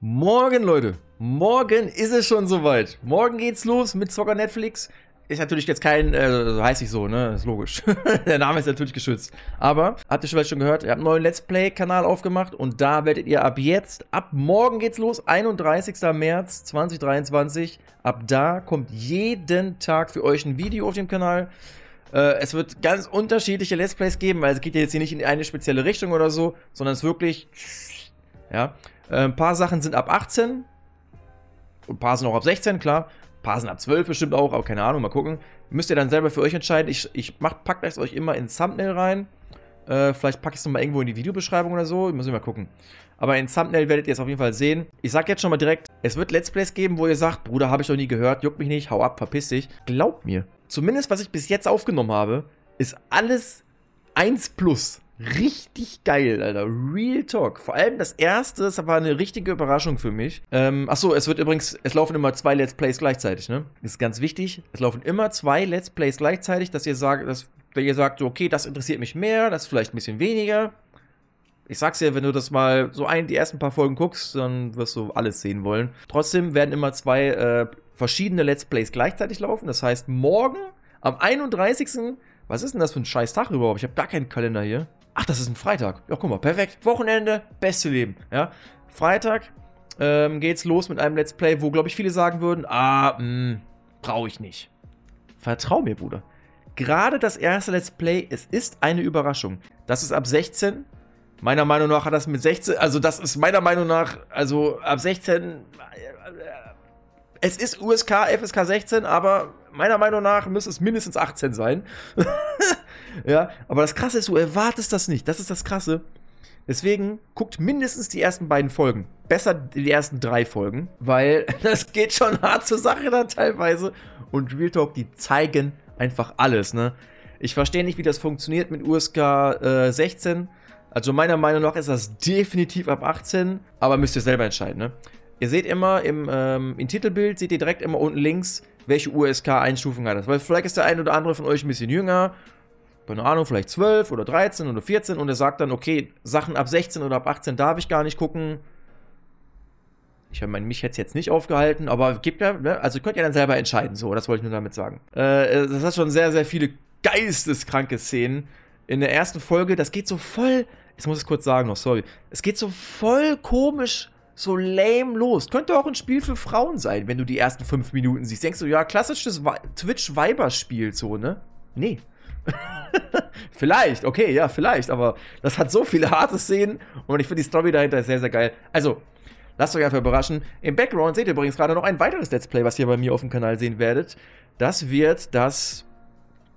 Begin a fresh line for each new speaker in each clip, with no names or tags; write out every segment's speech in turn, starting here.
Morgen, Leute. Morgen ist es schon soweit. Morgen geht's los mit Zocker Netflix. Ist natürlich jetzt kein, äh, heißt ich so, ne? Ist logisch. Der Name ist natürlich geschützt. Aber, habt ihr vielleicht schon gehört, ihr habt einen neuen Let's Play-Kanal aufgemacht und da werdet ihr ab jetzt, ab morgen geht's los, 31. März 2023. Ab da kommt jeden Tag für euch ein Video auf dem Kanal. Äh, es wird ganz unterschiedliche Let's Plays geben, weil es geht ja jetzt hier nicht in eine spezielle Richtung oder so, sondern es ist wirklich ja, äh, ein paar Sachen sind ab 18, ein paar sind auch ab 16, klar. Ein paar sind ab 12 bestimmt auch, aber keine Ahnung, mal gucken. Müsst ihr dann selber für euch entscheiden. Ich, ich mach, pack das euch immer ins Thumbnail rein. Äh, vielleicht packe ich es nochmal irgendwo in die Videobeschreibung oder so. Müssen wir mal gucken. Aber in Thumbnail werdet ihr es auf jeden Fall sehen. Ich sag jetzt schon mal direkt, es wird Let's Plays geben, wo ihr sagt, Bruder, habe ich doch nie gehört, juckt mich nicht, hau ab, verpiss dich. Glaubt mir. Zumindest, was ich bis jetzt aufgenommen habe, ist alles 1 plus richtig geil, Alter. Real Talk. Vor allem das erste, das war eine richtige Überraschung für mich. Ähm, achso, es wird übrigens, es laufen immer zwei Let's Plays gleichzeitig, ne? Das ist ganz wichtig. Es laufen immer zwei Let's Plays gleichzeitig, dass ihr sagt, dass, wenn ihr sagt, okay, das interessiert mich mehr, das vielleicht ein bisschen weniger. Ich sag's ja, wenn du das mal so ein, die ersten paar Folgen guckst, dann wirst du alles sehen wollen. Trotzdem werden immer zwei äh, verschiedene Let's Plays gleichzeitig laufen. Das heißt, morgen am 31. Was ist denn das für ein scheiß Tag überhaupt? Ich habe gar keinen Kalender hier. Ach, das ist ein Freitag. Ja, guck mal, perfekt. Wochenende, beste Leben. Ja, Freitag ähm, geht's los mit einem Let's Play, wo, glaube ich, viele sagen würden, ah, hm, brauche ich nicht. Vertrau mir, Bruder. Gerade das erste Let's Play, es ist eine Überraschung. Das ist ab 16. Meiner Meinung nach hat das mit 16, also das ist meiner Meinung nach, also ab 16, äh, es ist USK, FSK 16, aber meiner Meinung nach müsste es mindestens 18 sein. Ja, aber das Krasse ist, du erwartest das nicht. Das ist das Krasse. Deswegen guckt mindestens die ersten beiden Folgen. Besser die ersten drei Folgen, weil das geht schon hart zur Sache dann teilweise. Und Real Talk, die zeigen einfach alles, ne? Ich verstehe nicht, wie das funktioniert mit USK äh, 16. Also meiner Meinung nach ist das definitiv ab 18, aber müsst ihr selber entscheiden, ne? Ihr seht immer im, ähm, im Titelbild, seht ihr direkt immer unten links, welche USK-Einstufung hat das. Weil vielleicht ist der ein oder andere von euch ein bisschen jünger keine Ahnung, vielleicht 12 oder 13 oder 14 und er sagt dann, okay, Sachen ab 16 oder ab 18 darf ich gar nicht gucken. Ich meine, mich hätte es jetzt nicht aufgehalten, aber gibt ja, ne? also könnt ihr dann selber entscheiden, so, das wollte ich nur damit sagen. Äh, das hat schon sehr, sehr viele geisteskranke Szenen. In der ersten Folge, das geht so voll, jetzt muss ich es kurz sagen noch, sorry, es geht so voll komisch so lame los. Könnte auch ein Spiel für Frauen sein, wenn du die ersten fünf Minuten siehst. Denkst du, ja, klassisches Twitch-Weiberspiel, so, ne? Nee. vielleicht, okay, ja, vielleicht, aber das hat so viele harte Szenen und ich finde die Story dahinter sehr, sehr geil. Also, lasst euch einfach überraschen. Im Background seht ihr übrigens gerade noch ein weiteres Let's Play, was ihr bei mir auf dem Kanal sehen werdet. Das wird das.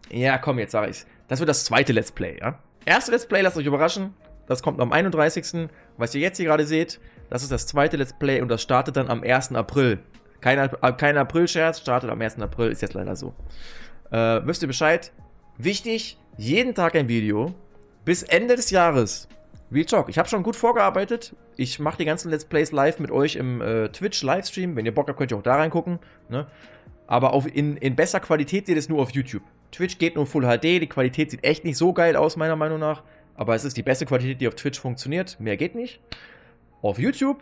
Ja, komm, jetzt sag ich's. Das wird das zweite Let's Play, ja? Erste Let's Play, lasst euch überraschen. Das kommt am 31. Was ihr jetzt hier gerade seht, das ist das zweite Let's Play und das startet dann am 1. April. Kein, äh, kein April-Scherz, startet am 1. April, ist jetzt leider so. Äh, wisst ihr Bescheid? Wichtig, jeden Tag ein Video bis Ende des Jahres. Real Talk, ich habe schon gut vorgearbeitet. Ich mache die ganzen Let's Plays live mit euch im äh, Twitch-Livestream. Wenn ihr Bock habt, könnt ihr auch da reingucken. Ne? Aber auf, in, in besser Qualität seht ihr es nur auf YouTube. Twitch geht nur Full HD, die Qualität sieht echt nicht so geil aus, meiner Meinung nach. Aber es ist die beste Qualität, die auf Twitch funktioniert. Mehr geht nicht. Auf YouTube,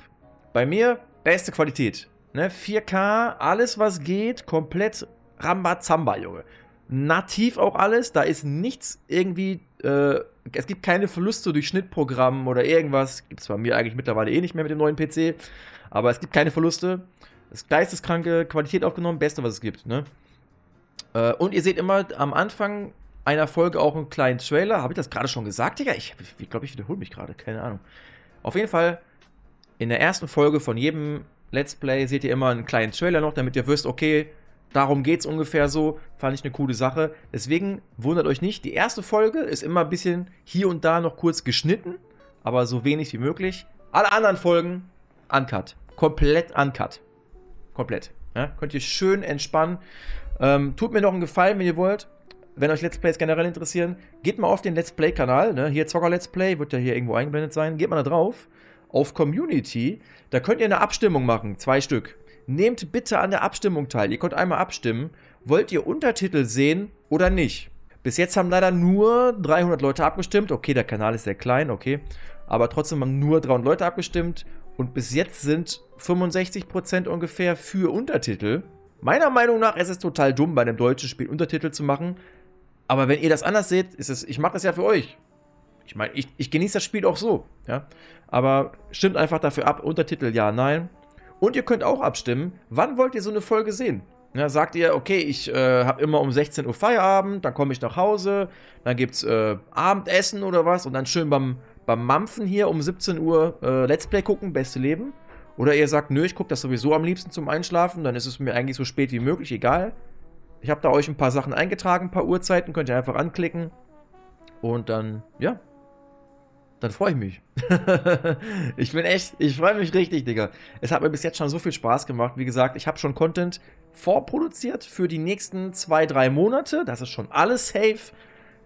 bei mir, beste Qualität. Ne? 4K, alles was geht, komplett Rambazamba, Junge nativ auch alles. Da ist nichts irgendwie, äh, es gibt keine Verluste durch Schnittprogramm oder irgendwas. Gibt es bei mir eigentlich mittlerweile eh nicht mehr mit dem neuen PC. Aber es gibt keine Verluste. Das geisteskranke Qualität aufgenommen, beste, was es gibt. Ne? Äh, und ihr seht immer am Anfang einer Folge auch einen kleinen Trailer. Habe ich das gerade schon gesagt, Digga? Ich, ich glaube, ich wiederhole mich gerade. Keine Ahnung. Auf jeden Fall, in der ersten Folge von jedem Let's Play seht ihr immer einen kleinen Trailer noch, damit ihr wisst, okay, Darum geht es ungefähr so. Fand ich eine coole Sache. Deswegen wundert euch nicht, die erste Folge ist immer ein bisschen hier und da noch kurz geschnitten, aber so wenig wie möglich. Alle anderen Folgen uncut. Komplett uncut. Komplett. Ja? Könnt ihr schön entspannen. Ähm, tut mir noch einen Gefallen, wenn ihr wollt. Wenn euch Let's Plays generell interessieren, geht mal auf den Let's Play-Kanal. Ne? Hier Zocker Let's Play wird ja hier irgendwo eingeblendet sein. Geht mal da drauf. Auf Community. Da könnt ihr eine Abstimmung machen. Zwei Stück nehmt bitte an der Abstimmung teil. Ihr könnt einmal abstimmen. Wollt ihr Untertitel sehen oder nicht? Bis jetzt haben leider nur 300 Leute abgestimmt. Okay, der Kanal ist sehr klein, okay. Aber trotzdem haben nur 300 Leute abgestimmt. Und bis jetzt sind 65% ungefähr für Untertitel. Meiner Meinung nach ist es total dumm, bei einem deutschen Spiel Untertitel zu machen. Aber wenn ihr das anders seht, ist es, ich mache das ja für euch. Ich meine, ich, ich genieße das Spiel auch so. Ja? Aber stimmt einfach dafür ab, Untertitel ja, nein. Und ihr könnt auch abstimmen, wann wollt ihr so eine Folge sehen? Ja, sagt ihr, okay, ich äh, habe immer um 16 Uhr Feierabend, dann komme ich nach Hause, dann gibt's äh, Abendessen oder was und dann schön beim, beim Mampfen hier um 17 Uhr äh, Let's Play gucken, beste Leben. Oder ihr sagt, nö, ich gucke das sowieso am liebsten zum Einschlafen, dann ist es mir eigentlich so spät wie möglich, egal. Ich habe da euch ein paar Sachen eingetragen, ein paar Uhrzeiten, könnt ihr einfach anklicken. Und dann, ja, dann freue ich mich. ich bin echt, ich freue mich richtig, Digga. Es hat mir bis jetzt schon so viel Spaß gemacht. Wie gesagt, ich habe schon Content vorproduziert für die nächsten zwei, drei Monate. Das ist schon alles safe.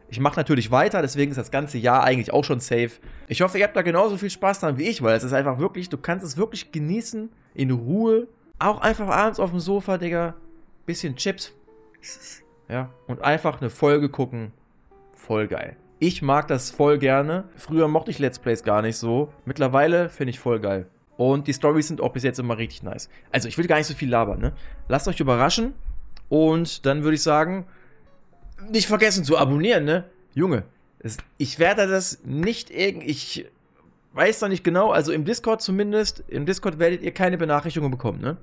Ich mache natürlich weiter, deswegen ist das ganze Jahr eigentlich auch schon safe. Ich hoffe, ihr habt da genauso viel Spaß dran wie ich, weil es ist einfach wirklich, du kannst es wirklich genießen, in Ruhe. Auch einfach abends auf dem Sofa, Digga. Bisschen Chips. Ja. Und einfach eine Folge gucken. Voll geil. Ich mag das voll gerne. Früher mochte ich Let's Plays gar nicht so. Mittlerweile finde ich voll geil. Und die Stories sind auch bis jetzt immer richtig nice. Also ich will gar nicht so viel labern, ne? Lasst euch überraschen. Und dann würde ich sagen, nicht vergessen zu abonnieren, ne? Junge, es, ich werde das nicht irgendwie. Ich weiß noch nicht genau, also im Discord zumindest. Im Discord werdet ihr keine Benachrichtigungen bekommen, ne?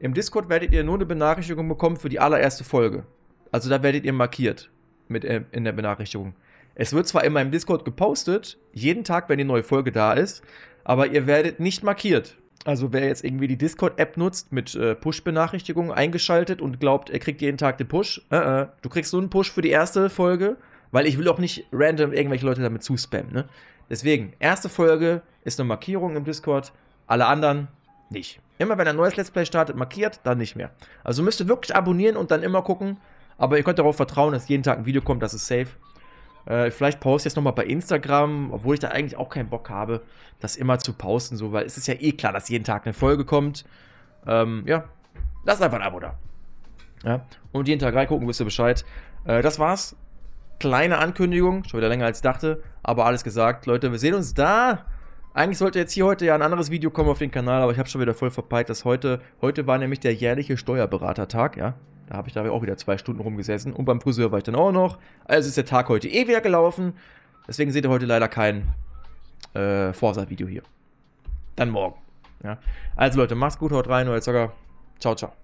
Im Discord werdet ihr nur eine Benachrichtigung bekommen für die allererste Folge. Also da werdet ihr markiert mit äh, in der Benachrichtigung. Es wird zwar in meinem Discord gepostet, jeden Tag, wenn die neue Folge da ist, aber ihr werdet nicht markiert. Also wer jetzt irgendwie die Discord-App nutzt mit äh, Push-Benachrichtigungen eingeschaltet und glaubt, er kriegt jeden Tag den Push, uh -uh. du kriegst nur einen Push für die erste Folge, weil ich will auch nicht random irgendwelche Leute damit zuspammen. Ne? Deswegen, erste Folge ist eine Markierung im Discord, alle anderen nicht. Immer wenn ein neues Let's Play startet, markiert, dann nicht mehr. Also müsst ihr wirklich abonnieren und dann immer gucken, aber ihr könnt darauf vertrauen, dass jeden Tag ein Video kommt, das ist safe. Äh, vielleicht poste ich jetzt nochmal bei Instagram, obwohl ich da eigentlich auch keinen Bock habe, das immer zu posten, so, weil es ist ja eh klar, dass jeden Tag eine Folge kommt. Ähm, ja, lasst einfach ein Abo da. Ja, und jeden Tag reingucken, wisst ihr Bescheid. Äh, das war's. Kleine Ankündigung, schon wieder länger als ich dachte, aber alles gesagt. Leute, wir sehen uns da. Eigentlich sollte jetzt hier heute ja ein anderes Video kommen auf den Kanal, aber ich habe schon wieder voll verpeilt, dass heute, heute war nämlich der jährliche Steuerberatertag, ja. Da habe ich da auch wieder zwei Stunden rumgesessen. Und beim Friseur war ich dann auch noch. Also ist der Tag heute eh wieder gelaufen. Deswegen seht ihr heute leider kein äh, Forsa-Video hier. Dann morgen. Ja. Also Leute, macht's gut, haut rein, euer Zocker. Ciao, ciao.